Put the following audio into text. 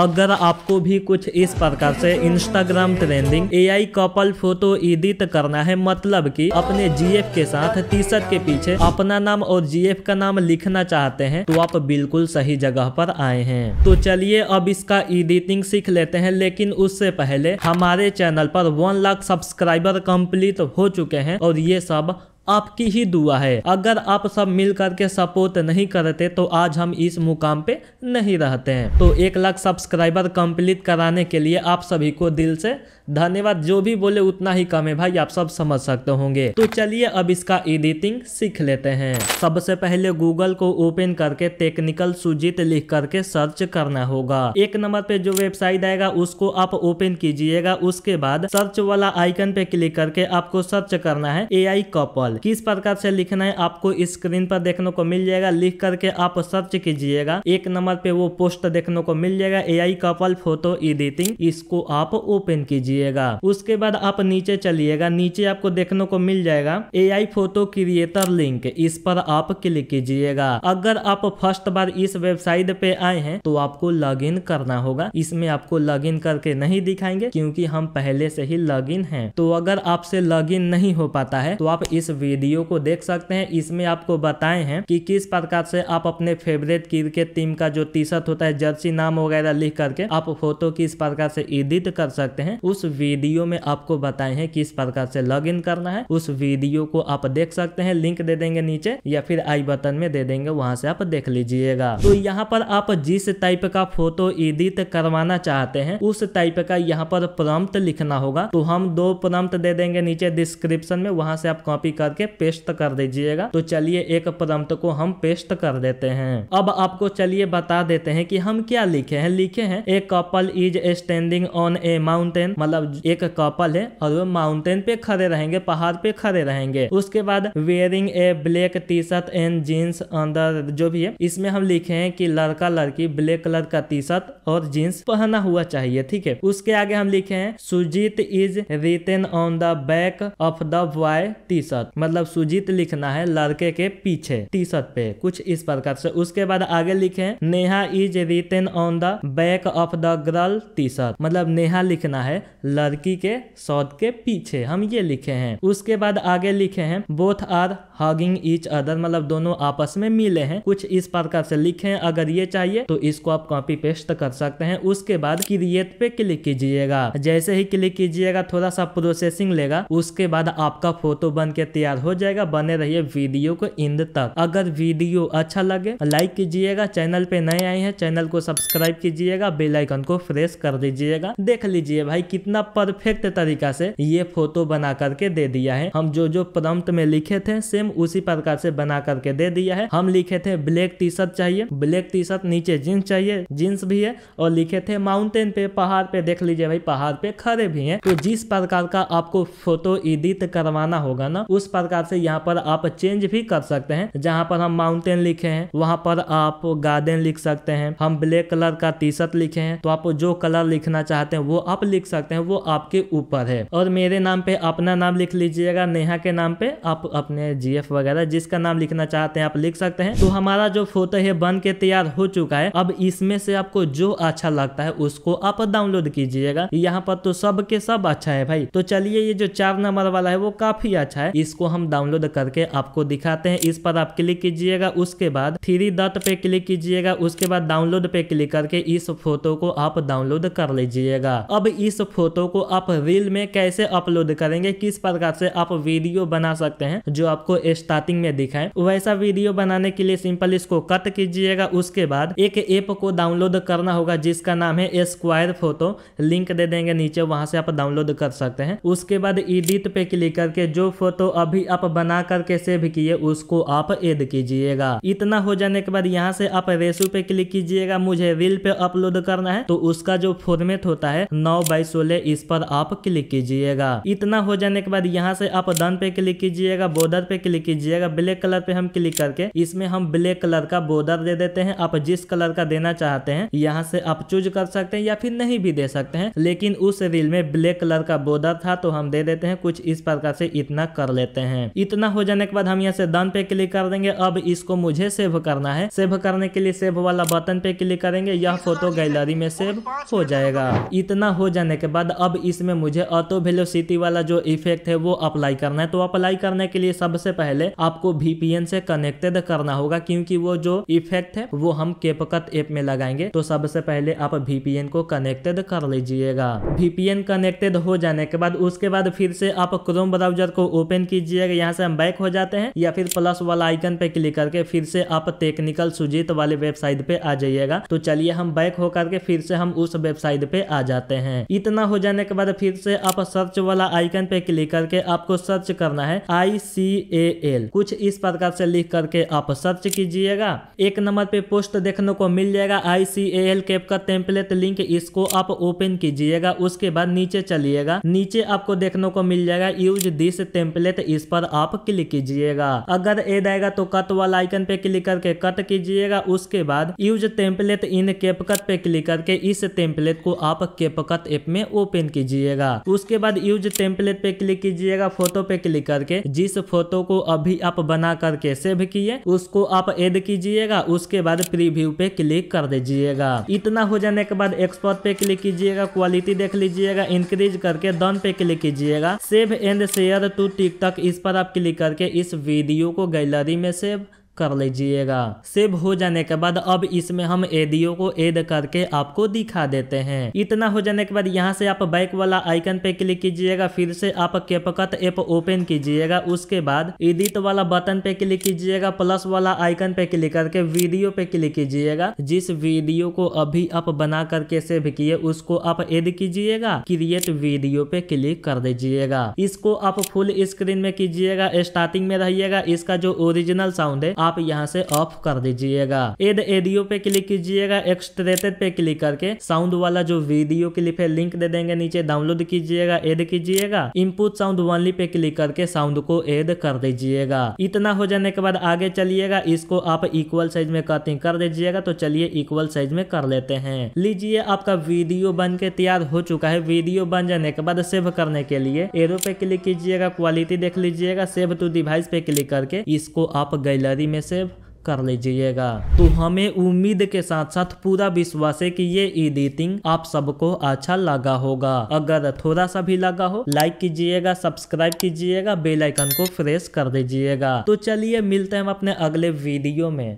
अगर आपको भी कुछ इस प्रकार से Instagram trending AI couple photo edit करना है मतलब कि अपने जीएफ के साथ टी शर्ट के पीछे अपना नाम और जीएफ का नाम लिखना चाहते हैं तो आप बिल्कुल सही जगह पर आए हैं तो चलिए अब इसका एडिटिंग सीख लेते हैं लेकिन उससे पहले हमारे चैनल पर वन लाख सब्सक्राइबर कम्प्लीट हो चुके हैं और ये सब आपकी ही दुआ है अगर आप सब मिल करके सपोर्ट नहीं करते तो आज हम इस मुकाम पे नहीं रहते हैं तो एक लाख सब्सक्राइबर कंप्लीट कराने के लिए आप सभी को दिल से धन्यवाद जो भी बोले उतना ही कम है भाई आप सब समझ सकते होंगे तो चलिए अब इसका एडिटिंग सीख लेते हैं सबसे पहले गूगल को ओपन करके टेक्निकल सुजीत लिख करके सर्च करना होगा एक नंबर पे जो वेबसाइट आएगा उसको आप ओपन कीजिएगा उसके बाद सर्च वाला आइकन पे क्लिक करके आपको सर्च करना है ए आई कपल सवाल किस प्रकार से लिखना है आपको स्क्रीन पर देखने को मिल जाएगा लिख करके आप सर्च कीजिएगा एक नंबर पे वो पोस्ट देखने को मिल जाएगा A I couple photo editing इसको आप ओपन कीजिएगा उसके बाद आप नीचे चलिएगा नीचे आपको देखने को मिल जाएगा A I photo creator link इस पर आप क्लिक कीजिएगा अगर आप फर्स्ट बार इस वेबसाइट पे आए हैं तो आपको लॉग इन करना होगा इसमें आपको लॉग इन करके नहीं दिखाएंगे क्योंकि हम पहले से ही लॉग इन है तो अगर आपसे लॉग इन नहीं हो पाता है तो आप इस वीडियो को देख सकते हैं इसमें आपको बताए हैं कि किस प्रकार से आप अपने फेवरेट क्रिकेट टीम का जो टी शर्ट होता है जर्सी नाम वगैरह लिख करके आप फोटो किस प्रकार से एडिट कर सकते हैं उस वीडियो में आपको बताए हैं किस प्रकार से लॉग करना है उस वीडियो को आप देख सकते हैं लिंक दे देंगे नीचे या फिर आई बटन में दे देंगे वहां से आप देख लीजिएगा तो यहाँ पर आप जिस टाइप का फोटो एडिट करवाना चाहते हैं उस टाइप का यहाँ पर प्रम्प्ट लिखना होगा तो हम दो प्रम्प्ट दे देंगे नीचे डिस्क्रिप्शन में वहां से आप कॉपी कर करके पेस्ट कर दीजिएगा तो चलिए एक प्रम्प्ट को हम पेस्ट कर देते हैं अब आपको चलिए बता देते हैं कि हम क्या लिखे हैं लिखे हैं a couple is standing on a mountain मतलब एक कपल है और वो माउंटेन पे खड़े रहेंगे पहाड़ पे खड़े रहेंगे उसके बाद wearing a black T shirt and jeans अंदर जो भी है इसमें हम लिखे हैं कि लड़का लड़की ब्लैक कलर का टी शर्ट और जीन्स पहना हुआ चाहिए ठीक है उसके आगे हम लिखे हैं Sujit is written on the back of the boy T shirt मतलब सुजीत लिखना है लड़के के पीछे टी शर्ट पे कुछ इस प्रकार से उसके बाद आगे लिखे Neha is written on the back of the girl T shirt मतलब नेहा लिखना है लड़की के शर्ट के पीछे हम ये लिखे हैं उसके बाद आगे लिखे हैं both are hugging each other मतलब दोनों आपस में मिले हैं कुछ इस प्रकार से लिखे हैं अगर ये चाहिए तो इसको आप कॉपी पेस्ट कर सकते हैं उसके बाद क्रिएट पे क्लिक कीजिएगा जैसे ही क्लिक कीजिएगा थोड़ा सा प्रोसेसिंग लेगा उसके बाद आपका फोटो बन के तैयार तैयार हो जाएगा बने रहिए वीडियो को इंद तक अगर वीडियो अच्छा लगे लाइक कीजिएगा चैनल पे नए आए हैं चैनल को सब्सक्राइब कीजिएगा बेलाइकन को प्रेस कर दीजिएगा देख लीजिए भाई कितना परफेक्ट तरीका से ये फोटो बना करके दे दिया है हम जो जो प्रम्प्ट में लिखे थे सेम उसी प्रकार से बना करके दे दिया है हम लिखे थे ब्लैक टी शर्ट चाहिए ब्लैक टी शर्ट नीचे जींस चाहिए जींस भी है और लिखे थे माउंटेन पे पहाड़ पे देख लीजिए भाई पहाड़ पे खड़े भी है तो जिस प्रकार का आपको फोटो एडिट करवाना होगा ना उस पर प्रकार से यहाँ पर आप चेंज भी कर सकते हैं जहाँ पर हम माउंटेन लिखे हैं वहाँ पर आप गार्डन लिख सकते हैं हम ब्लैक कलर का टी शर्ट लिखे हैं तो आप जो कलर लिखना चाहते हैं वो आप लिख सकते हैं वो आपके ऊपर है और मेरे नाम पे अपना नाम लिख लीजिएगा नेहा के नाम पे आप अपने जीएफ वगैरह जिसका नाम लिखना चाहते हैं आप लिख सकते हैं तो हमारा जो फोटो है बन के तैयार हो चुका है अब इसमें से आपको जो अच्छा लगता है उसको आप डाउनलोड कीजिएगा यहाँ पर तो सबके सब अच्छा है भाई तो चलिए ये जो चार नंबर वाला है वो काफी अच्छा है इसको हम डाउनलोड करके आपको दिखाते हैं इस पर आप क्लिक कीजिएगा उसके बाद थ्री डॉट पे क्लिक कीजिएगा उसके बाद डाउनलोड पे क्लिक करके इस फोटो को आप डाउनलोड कर लीजिएगा अब इस फोटो को आप रील में कैसे अपलोड करेंगे किस प्रकार से आप वीडियो बना सकते हैं जो आपको स्टार्टिंग में दिखाए वैसा वीडियो बनाने के लिए सिंपल इसको कट कीजिएगा उसके बाद एक ऐप को डाउनलोड करना होगा जिसका नाम है स्क्वायर फोटो लिंक दे देंगे नीचे वहां से आप डाउनलोड कर सकते हैं उसके बाद एडिट पे क्लिक करके जो फोटो अब भी आप बना करके सेव किए उसको आप एड कीजिएगा इतना हो जाने के बाद यहाँ से आप रेसू पे क्लिक कीजिएगा मुझे रील पे अपलोड करना है तो उसका जो फॉर्मेट होता है नौ बाई सोलह इस पर आप क्लिक कीजिएगा इतना हो जाने के बाद यहाँ से आप डन पे क्लिक कीजिएगा बॉर्डर पे क्लिक कीजिएगा ब्लैक कलर पे हम क्लिक करके इसमें हम ब्लैक कलर का बॉर्डर दे देते हैं आप जिस कलर का देना चाहते हैं यहाँ से आप चूज कर सकते हैं या फिर नहीं भी दे सकते हैं लेकिन उस रील में ब्लैक कलर का बॉर्डर था तो हम दे देते हैं कुछ इस प्रकार से इतना कर लेते हैं हैं इतना हो जाने के बाद हम यहाँ से डन पे क्लिक कर देंगे अब इसको मुझे सेव करना है सेव करने के लिए सेव वाला बटन पे क्लिक करेंगे यह फोटो गैलरी में सेव हो जाएगा इतना हो जाने के बाद अब इसमें मुझे ऑटो वेलो वाला जो इफेक्ट है वो अप्लाई करना है तो अप्लाई करने के लिए सबसे पहले आपको वीपीएन से कनेक्टेड करना होगा क्योंकि वो जो इफेक्ट है वो हम केपकत ऐप में लगाएंगे तो सबसे पहले आप वीपीएन को कनेक्टेड कर लीजिएगा वीपीएन कनेक्टेड हो जाने के बाद उसके बाद फिर से आप क्रोम ब्राउजर को ओपन कीजिए कीजिएगा यहाँ से हम बैक हो जाते हैं या फिर प्लस वाला आइकन पे क्लिक करके फिर से आप टेक्निकल सुजीत वाले वेबसाइट पे आ जाइएगा तो चलिए हम बैक हो करके फिर से हम उस वेबसाइट पे आ जाते हैं इतना हो जाने के बाद फिर से आप सर्च वाला आइकन पे क्लिक करके आपको सर्च करना है आई सी ए एल कुछ इस प्रकार से लिख करके आप सर्च कीजिएगा एक नंबर पे पोस्ट देखने को मिल जाएगा I C A L cap का टेम्पलेट लिंक इसको आप ओपन कीजिएगा उसके बाद नीचे चलिएगा नीचे आपको देखने को मिल जाएगा यूज दिस टेम्पलेट इस इस पर आप क्लिक कीजिएगा अगर एड आएगा तो कट वाला आइकन पे क्लिक करके कट कीजिएगा उसके बाद यूज टेम्पलेट इन केपकट पे क्लिक करके इस टेम्पलेट को आप केपकट ऐप में ओपन कीजिएगा उसके बाद यूज टेम्पलेट पे क्लिक कीजिएगा फोटो पे क्लिक करके जिस फोटो को अभी आप बना करके सेव किए उसको आप एड कीजिएगा उसके बाद प्रीव्यू पे क्लिक कर दीजिएगा इतना हो जाने के बाद एक्सपर्ट पे क्लिक कीजिएगा क्वालिटी देख लीजिएगा इंक्रीज करके डन पे क्लिक कीजिएगा save and share to TikTok इस पर आप क्लिक करके इस वीडियो को गैलरी में से कर लीजिएगा सेव हो जाने के बाद अब इसमें हम एडियो को एड करके आपको दिखा देते हैं इतना हो जाने के बाद यहाँ से आप बाइक वाला आइकन पे क्लिक कीजिएगा फिर से आप कैपकट ऐप ओपन कीजिएगा उसके बाद एडिट वाला बटन पे क्लिक कीजिएगा प्लस वाला आइकन पे क्लिक करके वीडियो पे क्लिक कीजिएगा जिस वीडियो को अभी आप बना करके सेव किए उसको आप एड कीजिएगा क्रिएट वीडियो पे क्लिक कर दीजिएगा इसको आप फुल स्क्रीन में कीजिएगा स्टार्टिंग में रहिएगा इसका जो ओरिजिनल साउंड है आप यहाँ से ऑफ कर दीजिएगा एड एडियो पे क्लिक कीजिएगा एक्सट्रेटेड पे क्लिक करके साउंड वाला जो वीडियो क्लिप है लिंक दे देंगे नीचे डाउनलोड कीजिएगा एड कीजिएगा इनपुट साउंड वनली पे क्लिक करके साउंड को एड कर दीजिएगा इतना हो जाने के बाद आगे चलिएगा इसको आप इक्वल साइज में कटिंग कर दीजिएगा तो चलिए इक्वल साइज में कर लेते हैं लीजिए आपका वीडियो बन के तैयार हो चुका है वीडियो बन जाने के बाद सेव करने के लिए एरो पे क्लिक कीजिएगा क्वालिटी देख लीजिएगा सेव टू डिवाइस पे क्लिक करके इसको आप गैलरी में सेव कर लीजिएगा तो हमें उम्मीद के साथ साथ पूरा विश्वास है कि ये एडिटिंग आप सबको अच्छा लगा होगा अगर थोड़ा सा भी लगा हो लाइक कीजिएगा सब्सक्राइब कीजिएगा बेल आइकन को प्रेस कर दीजिएगा तो चलिए मिलते हैं हम अपने अगले वीडियो में